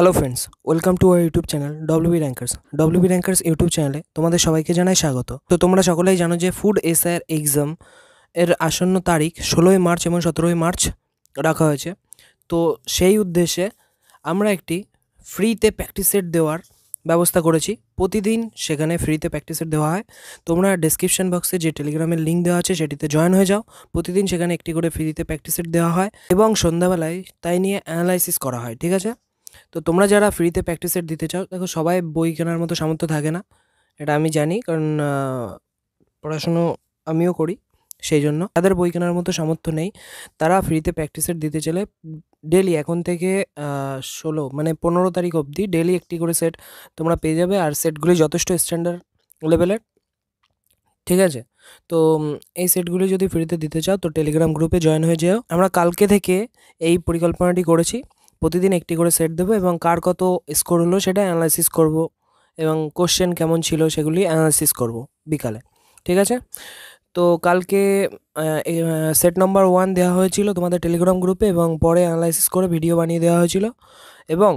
hello friends welcome to our YouTube channel WB rankers WB rankers YouTube চ্যানেলে তোমাদের সবাইকে জানাই স্বাগত তো তোমরা সকলেই জানো যে ফুড এসআর এক্সাম এর আসন্ন তারিখ ষোলোই মার্চ এবং সতেরোই মার্চ রাখা হয়েছে তো সেই উদ্দেশ্যে আমরা একটি ফ্রিতে প্র্যাকটিস দেওয়ার ব্যবস্থা করেছি প্রতিদিন সেখানে ফ্রিতে প্র্যাকটিস দেওয়া হয় তোমরা ডেসক্রিপশন বক্সে যে টেলিগ্রামের লিঙ্ক দেওয়া আছে সেটিতে জয়েন হয়ে যাও প্রতিদিন সেখানে একটি করে ফ্রিতে প্র্যাকটিস সেট দেওয়া হয় এবং সন্ধ্যাবেলায় তাই নিয়ে অ্যানালাইসিস করা হয় ঠিক আছে তো তোমরা যারা ফ্রিতে প্র্যাকটিস সেট দিতে চাও দেখো সবাই বই কেনার মতো সামর্থ্য থাকে না এটা আমি জানি কারণ পড়াশুনো আমিও করি সেই জন্য তাদের বই কেনার মতো সামর্থ্য নেই তারা ফ্রিতে প্র্যাকটিস সেট দিতে চাইলে ডেলি এখন থেকে ষোলো মানে পনেরো তারিখ অবধি ডেলি একটি করে সেট তোমরা পেয়ে যাবে আর সেটগুলি যথেষ্ট স্ট্যান্ডার্ড লেভেলের ঠিক আছে তো এই সেটগুলি যদি ফ্রিতে দিতে চাও তো টেলিগ্রাম গ্রুপে জয়েন হয়ে যাও আমরা কালকে থেকে এই পরিকল্পনাটি করেছি প্রতিদিন একটি করে সেট দেবো এবং কার কত স্কোর হলো সেটা অ্যানালাইসিস করব এবং কোশ্চেন কেমন ছিল সেগুলি অ্যানালাইসিস করব বিকালে ঠিক আছে তো কালকে সেট নম্বর ওয়ান দেওয়া হয়েছিল তোমাদের টেলিগ্রাম গ্রুপে এবং পরে অ্যানালাইসিস করে ভিডিও বানিয়ে দেওয়া হয়েছিল এবং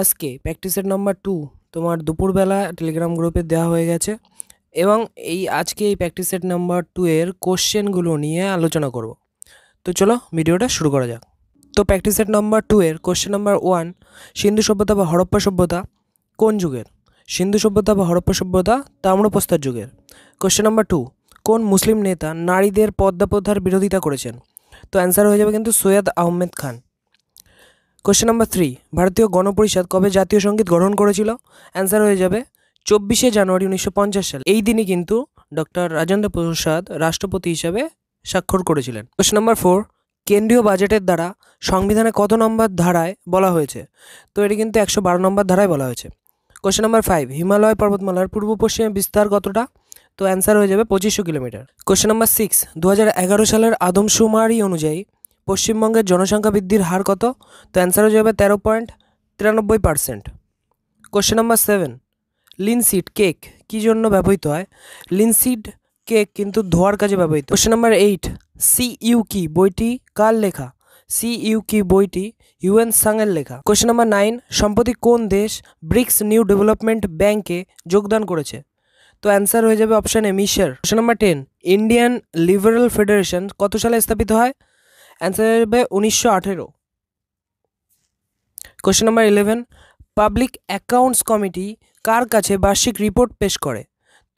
আজকে প্র্যাকটিস সেট নম্বর টু তোমার দুপুরবেলা টেলিগ্রাম গ্রুপে দেওয়া হয়ে গেছে এবং এই আজকে এই প্র্যাকটিস সেট নাম্বার টু এর কোশ্চেনগুলো নিয়ে আলোচনা করব তো চলো ভিডিওটা শুরু করা যাক তো প্র্যাকটিস সেট নম্বর টু এর কোশ্চেন নম্বর ওয়ান সিন্ধু সভ্যতা বা হরপ্পা সভ্যতা কোন যুগের সিন্ধু সভ্যতা বা হরপ্পা সভ্যতা তাম্রপ্রস্তর যুগের কোশ্চেন নম্বর টু কোন মুসলিম নেতা নারীদের পদ্মা প্রথার বিরোধিতা করেছেন তো অ্যান্সার হয়ে যাবে কিন্তু Syed Ahmed Khan question number three ভারতীয় গণপরিষদ কবে জাতীয় সঙ্গীত গ্রহণ করেছিল অ্যান্সার হয়ে যাবে চব্বিশে জানুয়ারি উনিশশো সাল এই দিনই কিন্তু ডক্টর রাজেন্দ্র প্রসাদ রাষ্ট্রপতি হিসাবে স্বাক্ষর করেছিলেন কোশ্চেন নম্বর ফোর কেন্দ্রীয় বাজেটের দ্বারা সংবিধানে কত নম্বর ধারায় বলা হয়েছে তো এটি কিন্তু একশো বারো নম্বর ধারায় বলা হয়েছে কোয়েশ্চেন নম্বর ফাইভ হিমালয় পর্বতমালার পূর্ব পশ্চিমে বিস্তার কতটা তো অ্যান্সার হয়ে যাবে পঁচিশশো কিলোমিটার কোশ্চেন নম্বর সিক্স দু হাজার এগারো সালের আদমশুমারি অনুযায়ী পশ্চিমবঙ্গের জনসংখ্যা বৃদ্ধির হার কত তো অ্যান্সার হয়ে যাবে তেরো পয়েন্ট তিরানব্বই percent question number seven linseed cake কী জন্য ব্যবহৃত হয় লিনসিড কে কিন্তু ধোয়ার কাজে ব্যবহৃত question number eight C U কি বইটি কার লেখা সি ইউ কি বইটি ইউএন সাংয়ের লেখা কোশ্চেন নাম্বার নাইন সম্প্রতি কোন দেশ ব্রিক্স নিউ ডেভেলপমেন্ট ব্যাংকে যোগদান করেছে তো অ্যান্সার হয়ে যাবে অপশান এ মিশর question number ten Indian liberal federation কত সালে স্থাপিত হয় অ্যান্সার হয়ে যাবে উনিশশো আঠেরো question number eleven public accounts committee কার কাছে বার্ষিক রিপোর্ট পেশ করে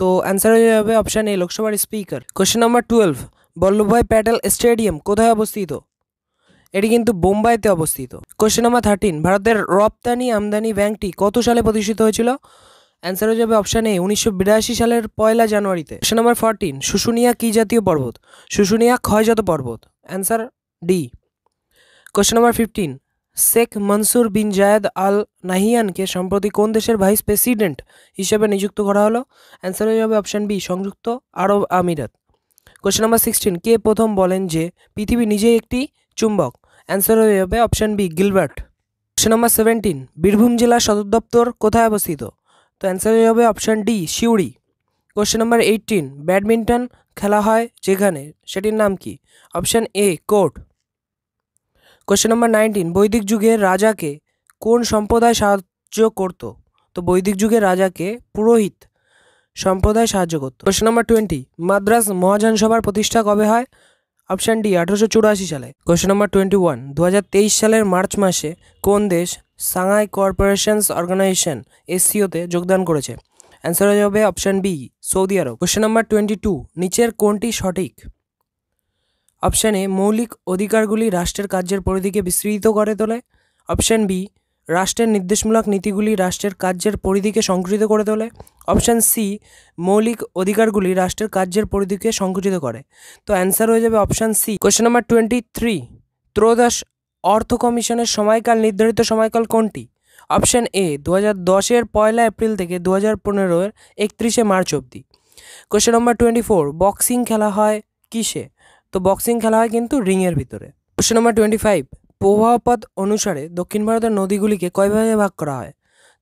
তো অ্যান্সার হয়ে যাবে অপশান এ লোকসভার speaker question number twelve Vallabhbhai Patel stadium কোথায় অবস্থিত এটি কিন্তু বোম্বাইতে অবস্থিত কোয়েশ্চেন নাম্বার থার্টিন ভারতের রপ্তানি আমদানি ব্যাংকটি কত সালে প্রতিষ্ঠিত হয়েছিল অ্যান্সার হয়ে যাবে অপশান এ উনিশশো সালের পয়লা জানুয়ারিতে কোয়েশ্চেন নাম্বার ফোরটিন শুশুনিয়া কী জাতীয় পর্বত শুশুনিয়া ক্ষয়জাত পর্বত answer D question number fifteen Sheikh Mansour bin Zayed Al নাহিয়ানকে সম্প্রতি কোন দেশের ভাইস প্রেসিডেন্ট হিসেবে নিযুক্ত করা হলো অ্যান্সার হয়ে যাবে অপশান বি সংযুক্ত আরব আমিরাত কোয়েশ্চেন নাম্বার সিক্সটিন কে প্রথম বলেন যে পৃথিবী নিজেই একটি চুম্বক অ্যান্সার হয়ে যাবে option B Gilbert question number seventeen Birbhum জেলার সদর দপ্তর কোথায় অবস্থিত তো অ্যান্সার হয়ে যাবে option D Suri question number eighteen badminton খেলা হয় যেখানে সেটির নাম কি option A court question number nineteen বৈদিক যুগের রাজাকে কোন সম্প্রদায় সাহায্য করত তো বৈদিক যুগের রাজাকে পুরোহিত সম্প্রদায় সাহায্য করত question number twenty Madras Mahajana সভার প্রতিষ্ঠা কবে হয় অপশান ডি আঠারোশো চুরাশি সালে কোয়েশ্চেন নম্বর টোয়েন্টি ওয়ান দু হাজার তেইশ সালের মার্চ মাসে কোন দেশ সাংহাই কর্পোরেশনস অর্গানাইজেশন এসসিওতে যোগদান করেছে অ্যান্সার হয়ে যাবে অপশান বি সৌদি আরব কোয়েশ্চেন নম্বর টোয়েন্টি টু নিচের কোনটি সঠিক অপশান এ মৌলিক অধিকারগুলি রাষ্ট্রের কার্যের পরিধিকে বিস্তৃত করে তোলে অপশান বি রাষ্ট্রের নির্দেশমূলক নীতিগুলি রাষ্ট্রের কার্যের পরিধিকে সংকুচিত করে তোলে অপশান সি মৌলিক অধিকারগুলি রাষ্ট্রের কার্যের পরিধিকে সংকুচিত করে তো অ্যান্সার হয়ে যাবে option C question number twenty three ত্রয়োদশ অর্থ কমিশনের সময়কাল নির্ধারিত সময়কাল কোনটি অপশান এ দু হাজার দশের পয়লা এপ্রিল থেকে দু হাজার পনেরোর একত্রিশে মার্চ অবধি question number twenty four boxing খেলা হয় কিসে তো বক্সিং খেলা হয় কিন্তু রিংয়ের ভিতরে কোশ্চেন নম্বর টোয়েন্টি ফাইভ প্রবাহপথ অনুসারে দক্ষিণ ভারতের নদীগুলিকে কয় ভাগে ভাগ করা হয়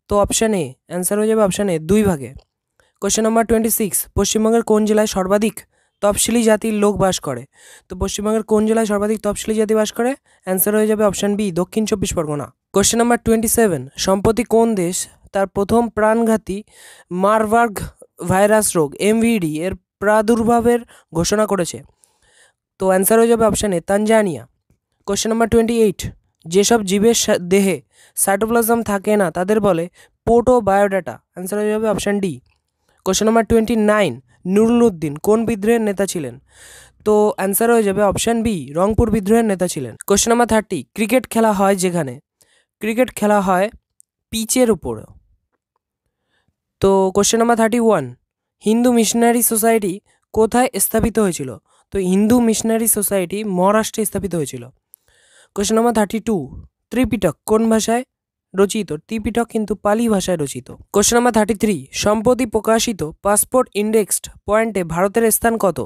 তো অপশান এ অ্যান্সার হয়ে যাবে অপশান এ দুই ভাগে কোশ্চেন নম্বর টোয়েন্টি সিক্স পশ্চিমবঙ্গের কোন জেলায় সর্বাধিক তপশিলি জাতির লোক বাস করে তো পশ্চিমবঙ্গের কোন জেলায় সর্বাধিক তপশিলি জাতি বাস করে অ্যান্সার হয়ে যাবে অপশান বি দক্ষিণ চব্বিশ পরগনা কোশ্চেন নম্বর টোয়েন্টি সেভেন সম্প্রতি কোন দেশ তার প্রথম প্রাণঘাতী মারবার্গ ভাইরাস রোগ এমভিডি এর প্রাদুর্ভাবের ঘোষণা করেছে তো অ্যান্সার হয়ে যাবে অপশানে A Tanzania question number twenty eight যেসব জীবের দেহে সাইটোপ্লাজম থাকে না তাদের বলে পোটো বায়োডাটা অ্যান্সার হয়ে যাবে option D question number twenty nine Nurul Uddin কোন বিদ্রোহের নেতা ছিলেন তো অ্যান্সার হয়ে যাবে অপশান বি রংপুর বিদ্রোহের নেতা ছিলেন কোশ্চেন নাম্বার থার্টি ক্রিকেট খেলা হয় যেখানে ক্রিকেট খেলা হয় পিচের উপরে তো question number thirty one Hindu missionary society কোথায় স্থাপিত হয়েছিল তো হিন্দু মিশনারি সোসাইটি মহারাষ্ট্রে স্থাপিত হয়েছিল question number thirty two Tripitaka কোন ভাষায় রচিত ত্রিপিটক কিন্তু পালি ভাষায় রচিত কোশ্চেন নম্বর থার্টি থ্রি সম্প্রতি প্রকাশিত পাসপোর্ট ইন্ডেক্সড পয়েন্টে ভারতের স্থান কত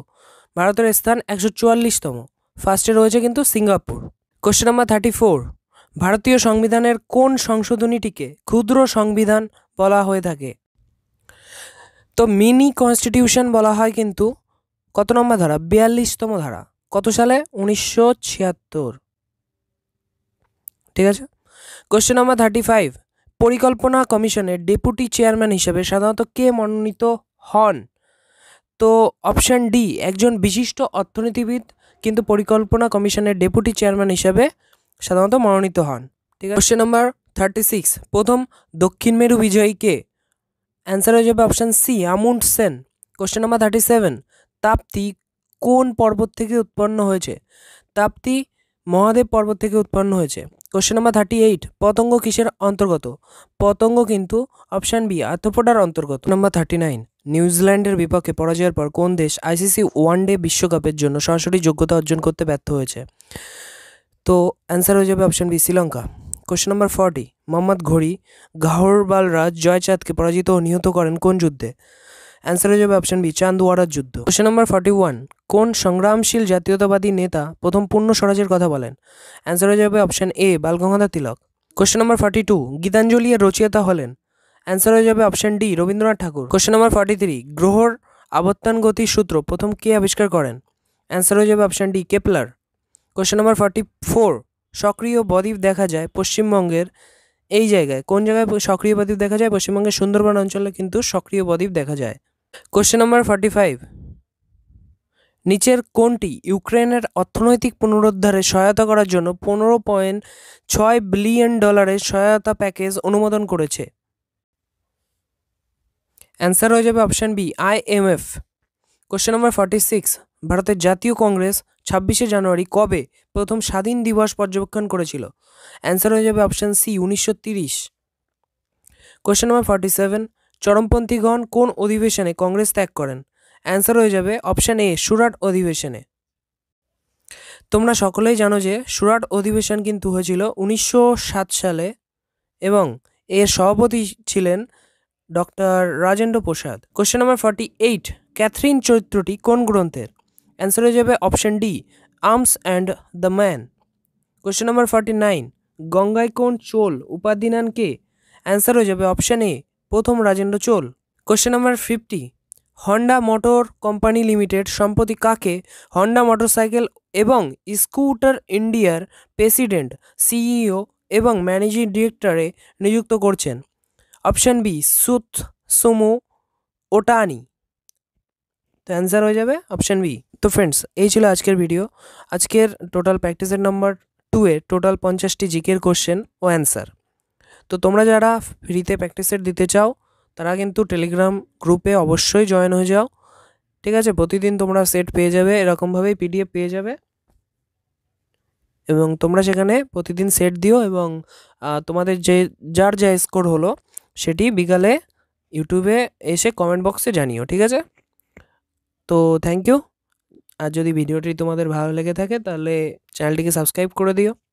ভারতের স্থান একশো চুয়াল্লিশতম ফার্স্টে রয়েছে কিন্তু Singapore question number thirty four ভারতীয় সংবিধানের কোন সংশোধনীটিকে ক্ষুদ্র সংবিধান বলা হয়ে থাকে তো মিনি কনস্টিটিউশন বলা হয় কিন্তু কত নম্বর ধারা বিয়াল্লিশতম ধারা কত সালে উনিশশো ছিয়াত্তর ঠিক আছে কোশ্চেন নম্বর থার্টি ফাইভ পরিকল্পনা কমিশনের ডেপুটি চেয়ারম্যান হিসেবে সাধারণত কে মনোনীত হন তো অপশান ডি একজন বিশিষ্ট অর্থনীতিবিদ কিন্তু পরিকল্পনা কমিশনের ডেপুটি চেয়ারম্যান হিসেবে সাধারণত মনোনীত হন ঠিক আছে কোশ্চেন নম্বর থার্টি সিক্স প্রথম দক্ষিণ মেরু বিজয়ী কে অ্যান্সার হয়ে যাবে option C Amundsen question number thirty seven Tapti কোন পর্বত থেকে উৎপন্ন হয়েছে তাপ্তি মহাদেব পর্বত থেকে উৎপন্ন হয়েছে কোশ্চেন নাম্বার থার্টি এইট পতঙ্গ কিসের অন্তর্গত পতঙ্গ কিন্তু অপশান বি আর্থপোডার অন্তর্গত নাম্বার থার্টি নাইন নিউজিল্যান্ডের বিপক্ষে পরাজয়ের পর কোন দেশ আইসিসি ওয়ান ডে বিশ্বকাপের জন্য সরাসরি যোগ্যতা অর্জন করতে ব্যর্থ হয়েছে তো অ্যান্সার হয়ে যাবে option B Sri Lanka question number forty Muhammad ঘড়ি গাহরবালরাজ জয়চাঁদকে পরাজিত ও নিহত করেন কোন যুদ্ধে অ্যান্সার হয়ে যাবে অপশন বি চান্দুয়ারার যুদ্ধ কোশ্চেন নাম্বার ফর্টি ওয়ান কোন সংগ্রামশীল জাতীয়তাবাদী নেতা প্রথম পূর্ণ স্বরাজের কথা বলেন অ্যান্সার হয়ে যাবে option A Balgangadhar Tilak question number forty two Gitanjali এর হলেন অ্যান্সার হয়ে যাবে option D Rabindranath Tagore question number forty three গ্রহর আবর্তন গতির সূত্র প্রথম কে আবিষ্কার করেন অ্যান্সার হয়ে যাবে option D Kepler question number forty four সক্রিয় বদ্বীপ দেখা যায় পশ্চিমবঙ্গের এই জায়গায় কোন জায়গায় সক্রিয় বদ্বীপ দেখা যায় পশ্চিমবঙ্গের সুন্দরবন অঞ্চলে কিন্তু সক্রিয় বদ্বীপ দেখা যায় কোশ্চেন নম্বর ফর্টি ফাইভ নিচের কোনটি ইউক্রেনের অর্থনৈতিক পুনরুদ্ধারে সহায়তা করার জন্য পনেরো পয়েন্ট ছয় বিলিয়ন ডলারের সহায়তা প্যাকেজ অনুমোদন করেছে অ্যান্সার হয়ে যাবে option B I M F question number forty six ভারতের জাতীয় কংগ্রেস ছাব্বিশে জানুয়ারি কবে প্রথম স্বাধীন দিবস পর্যবেক্ষণ করেছিল অ্যান্সার হয়ে যাবে অপশান সি উনিশশো তিরিশ কোশ্চেন নম্বর ফর্টি সেভেন চরমপন্থীগণ কোন অধিবেশনে কংগ্রেস ত্যাগ করেন অ্যান্সার হয়ে যাবে অপশান এ সুরাট অধিবেশনে তোমরা সকলেই জানো যে সুরাট অধিবেশন কিন্তু হয়েছিল উনিশশো সালে এবং এর সভাপতি ছিলেন doctor Rajendra Prasad question number forty eight Catherine চরিত্রটি কোন গ্রন্থের অ্যান্সার হয়ে যাবে option D arms and the man question number forty nine গঙ্গায় কোন চোল উপাধিনান কে অ্যান্সার হয়ে যাবে অপশান এ প্রথম Rajendra Chola question number fifty Honda motor company limited সম্প্রতি কাকে হন্ডা মোটরসাইকেল এবং স্কুটার ইন্ডিয়ার প্রেসিডেন্ট সিইও এবং ম্যানেজিং ডিরেক্টরে নিযুক্ত করছেন অপশান বি সুথ সুমু ওটানি তো অ্যান্সার হয়ে যাবে অপশান বি তো ফ্রেন্ডস এই ছিল আজকের ভিডিও আজকের টোটাল প্র্যাকটিসের নাম্বার টু এ টোটাল পঞ্চাশটি জিকের কোশ্চেন ও অ্যান্সার তো তোমরা যারা ফ্রিতে প্র্যাকটিস সেট দিতে চাও তারা কিন্তু টেলিগ্রাম গ্রুপে অবশ্যই জয়েন হয়ে যাও ঠিক আছে প্রতিদিন তোমরা সেট পেয়ে যাবে এরকমভাবেই পিডিএফ পেয়ে যাবে এবং তোমরা সেখানে প্রতিদিন সেট দিও এবং তোমাদের যে যার যা স্কোর হলো সেটি বিকালে ইউটিউবে এসে কমেন্ট বক্সে জানিও ঠিক আছে তো থ্যাংক ইউ আর যদি ভিডিওটি তোমাদের ভালো লেগে থাকে তাহলে চ্যানেলটিকে সাবস্ক্রাইব করে দিও